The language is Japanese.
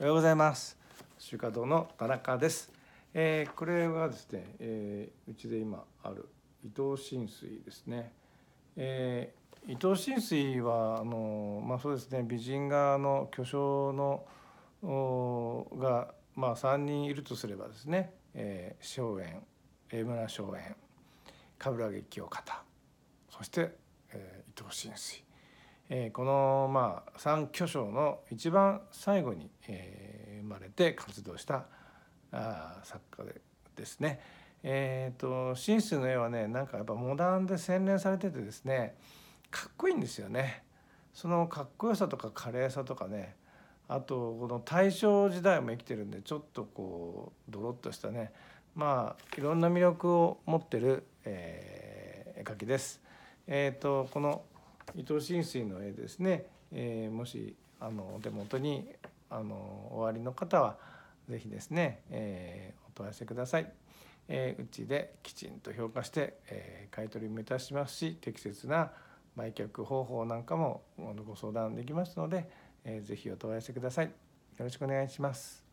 おはようございます。中華堂の田中です。えー、これはですね、えー、うちで今ある伊藤浸水ですね。えー、伊藤浸水はあのまあそうですね美人画の巨匠のおがまあ三人いるとすればですね、えー、荘園江村荘園冠城清方そして、えー、伊藤浸水えこのまあ三巨匠の一番最後に、え生まれて活動したあ作家でですね。えーと、とシの絵はねなんかやっぱモダンで洗練されててですねかっこいいんですよね。そのかっこよさとか華麗さとかねあとこの大正時代も生きてるんでちょっとこうドロッとしたねまあいろんな魅力を持ってる、えー、絵描きです。えーとこの伊藤新水の絵ですね、えー、もしあのお手元にあのおありの方は是非ですね、えー、お問い合わせください。えー、うちできちんと評価して、えー、買取もいたしますし適切な売却方法なんかもご相談できますので、えー、ぜひお問い合わせください。よろしくお願いします。